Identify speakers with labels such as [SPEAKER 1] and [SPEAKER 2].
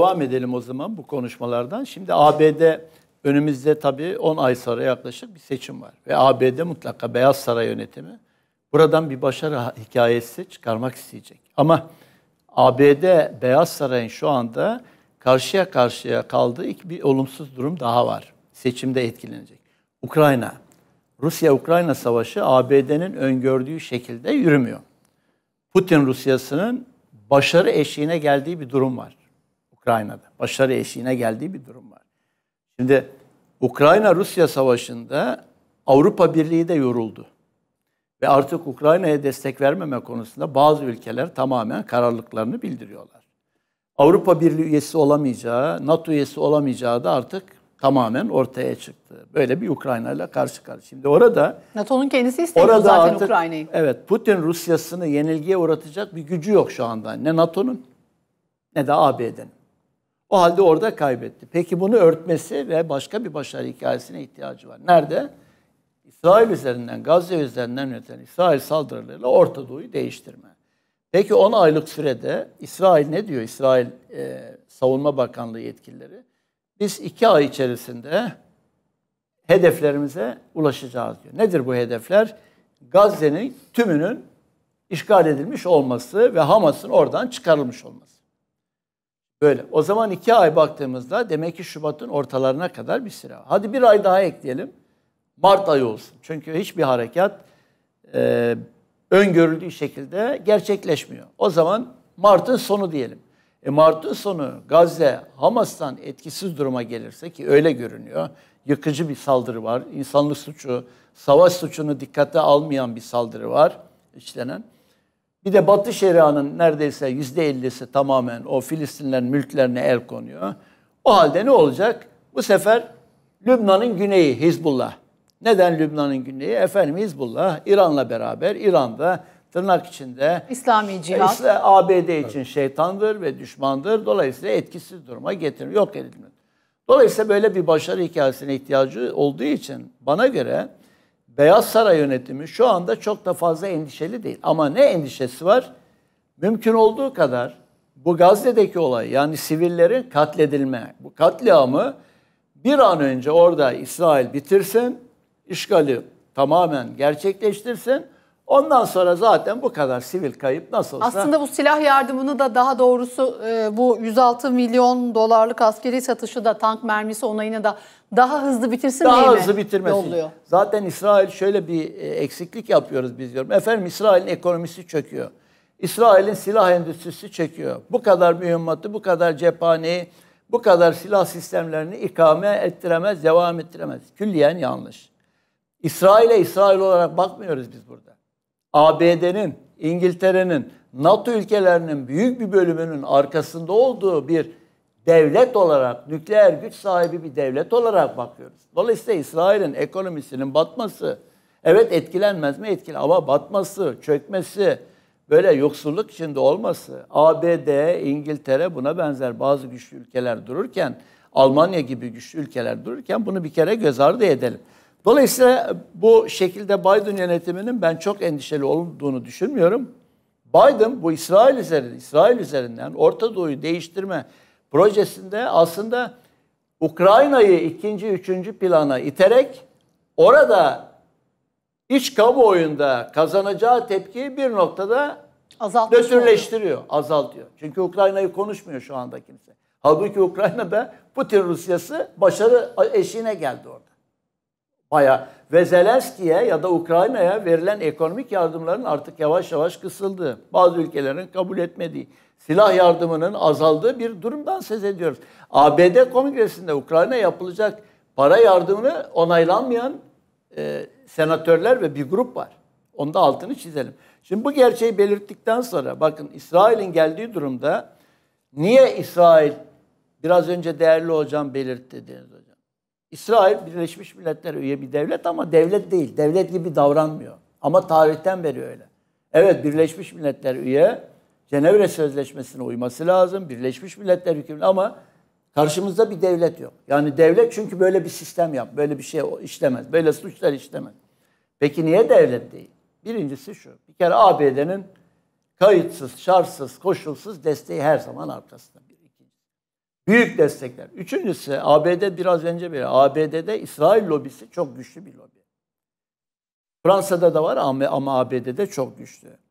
[SPEAKER 1] Devam edelim o zaman bu konuşmalardan. Şimdi ABD önümüzde tabii 10 ay sonra yaklaşık bir seçim var. Ve ABD mutlaka Beyaz Saray yönetimi buradan bir başarı hikayesi çıkarmak isteyecek. Ama ABD Beyaz Saray'ın şu anda karşıya karşıya kaldığı iki bir olumsuz durum daha var. Seçimde etkilenecek. Ukrayna. Rusya-Ukrayna savaşı ABD'nin öngördüğü şekilde yürümüyor. Putin Rusyası'nın başarı eşiğine geldiği bir durum var. Ukrayna'da. Başarı eşiğine geldiği bir durum var. Şimdi Ukrayna-Rusya savaşında Avrupa Birliği de yoruldu. Ve artık Ukrayna'ya destek vermeme konusunda bazı ülkeler tamamen kararlılıklarını bildiriyorlar. Avrupa Birliği üyesi olamayacağı, NATO üyesi olamayacağı da artık tamamen ortaya çıktı. Böyle bir Ukrayna ile karşı karşıya. Şimdi orada NATO'nun kendisi istemiyor zaten artık, Ukrayna'yı. Evet, Putin Rusyasını yenilgiye uğratacak bir gücü yok şu anda. Ne NATO'nun ne de ABD'nin. O halde orada kaybetti. Peki bunu örtmesi ve başka bir başarı hikayesine ihtiyacı var. Nerede? İsrail üzerinden, Gazze üzerinden yönetilen İsrail saldırılarıyla Orta Doğu'yu değiştirme. Peki 10 aylık sürede İsrail ne diyor? İsrail e, Savunma Bakanlığı yetkilileri. Biz 2 ay içerisinde hedeflerimize ulaşacağız diyor. Nedir bu hedefler? Gazze'nin tümünün işgal edilmiş olması ve Hamas'ın oradan çıkarılmış olması. Böyle. O zaman iki ay baktığımızda demek ki Şubat'ın ortalarına kadar bir sıra. Hadi bir ay daha ekleyelim. Mart ayı olsun. Çünkü hiçbir harekat e, öngörüldüğü şekilde gerçekleşmiyor. O zaman Mart'ın sonu diyelim. E Mart'ın sonu Gazze, Hamas'tan etkisiz duruma gelirse ki öyle görünüyor. Yıkıcı bir saldırı var. İnsanlık suçu, savaş suçunu dikkate almayan bir saldırı var işlenen. Bir de Batı şerianın neredeyse yüzde ellisi tamamen o Filistinlerin mülklerine el konuyor. O halde ne olacak? Bu sefer Lübnan'ın güneyi Hizbullah. Neden Lübnan'ın güneyi? Efendim Hizbullah İran'la beraber İran'da tırnak içinde İslami e, cihat. Isla, ABD için şeytandır ve düşmandır. Dolayısıyla etkisiz duruma getirir, yok edilmez. Dolayısıyla böyle bir başarı hikayesine ihtiyacı olduğu için bana göre Beyaz Saray yönetimi şu anda çok da fazla endişeli değil. Ama ne endişesi var? Mümkün olduğu kadar bu Gazze'deki olay yani sivillerin katledilme, bu katliamı bir an önce orada İsrail bitirsin, işgali tamamen gerçekleştirsin Ondan sonra zaten bu kadar sivil kayıp nasıl olsa... Aslında bu silah yardımını da daha doğrusu e, bu 106 milyon dolarlık askeri satışı da tank mermisi onayını da daha hızlı bitirsin daha diye hızlı mi bitirmesin. yolluyor? Zaten İsrail şöyle bir e, eksiklik yapıyoruz biz diyorum. Efendim İsrail'in ekonomisi çöküyor. İsrail'in silah endüstrisi çöküyor. Bu kadar mühimmatı, bu kadar cephaneyi, bu kadar silah sistemlerini ikame ettiremez, devam ettiremez. Külliyen yanlış. İsrail'e İsrail olarak bakmıyoruz biz burada. ABD'nin, İngiltere'nin, NATO ülkelerinin büyük bir bölümünün arkasında olduğu bir devlet olarak, nükleer güç sahibi bir devlet olarak bakıyoruz. Dolayısıyla İsrail'in ekonomisinin batması, evet etkilenmez mi etkili ama batması, çökmesi, böyle yoksulluk içinde olması, ABD, İngiltere buna benzer bazı güçlü ülkeler dururken, Almanya gibi güçlü ülkeler dururken bunu bir kere göz ardı edelim. Dolayısıyla bu şekilde Biden yönetiminin ben çok endişeli olduğunu düşünmüyorum. Biden bu İsrail üzerinden, İsrail üzerinden Orta Doğu'yu değiştirme projesinde aslında Ukrayna'yı ikinci, üçüncü plana iterek orada iç kamuoyunda kazanacağı tepkiyi bir noktada Azaltmış nötrleştiriyor, azaltıyor. Çünkü Ukrayna'yı konuşmuyor şu anda kimse. Halbuki Ukrayna'da Putin Rusyası başarı eşiğine geldi orada paya ve Zelenski'ye ya da Ukrayna'ya verilen ekonomik yardımların artık yavaş yavaş kısıldığı, bazı ülkelerin kabul etmediği, silah yardımının azaldığı bir durumdan söz ediyoruz. ABD Kongresi'nde Ukrayna yapılacak para yardımını onaylanmayan e, senatörler ve bir grup var. Onda altını çizelim. Şimdi bu gerçeği belirttikten sonra bakın İsrail'in geldiği durumda niye İsrail biraz önce değerli hocam belirtti İsrail Birleşmiş Milletler üye bir devlet ama devlet değil. Devlet gibi davranmıyor. Ama tarihten beri öyle. Evet Birleşmiş Milletler üye Cenevre Sözleşmesi'ne uyması lazım. Birleşmiş Milletler hükümlü ama karşımızda bir devlet yok. Yani devlet çünkü böyle bir sistem yap, böyle bir şey işlemez, böyle suçlar işlemez. Peki niye devlet değil? Birincisi şu, bir kere ABD'nin kayıtsız, şartsız, koşulsuz desteği her zaman arkasında. Büyük destekler. Üçüncüsü ABD biraz önce bir ABD'de İsrail lobisi çok güçlü bir lobi. Fransa'da da var ama, ama ABD'de çok güçlü.